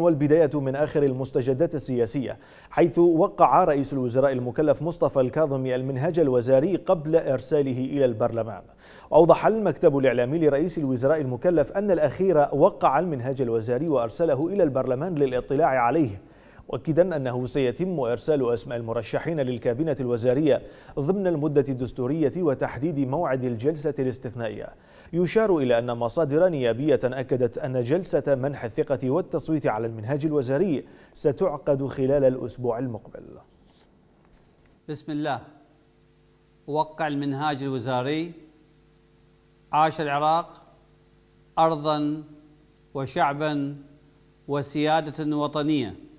والبداية من آخر المستجدات السياسية حيث وقع رئيس الوزراء المكلف مصطفى الكاظمي المنهج الوزاري قبل إرساله إلى البرلمان أوضح المكتب الإعلامي لرئيس الوزراء المكلف أن الأخير وقع المنهج الوزاري وأرسله إلى البرلمان للاطلاع عليه مؤكدا أنه سيتم إرسال أسماء المرشحين للكابينة الوزارية ضمن المدة الدستورية وتحديد موعد الجلسة الاستثنائية يشار إلى أن مصادر نيابية أكدت أن جلسة منح الثقة والتصويت على المنهاج الوزاري ستعقد خلال الأسبوع المقبل بسم الله وقع المنهاج الوزاري عاش العراق أرضا وشعبا وسيادة وطنية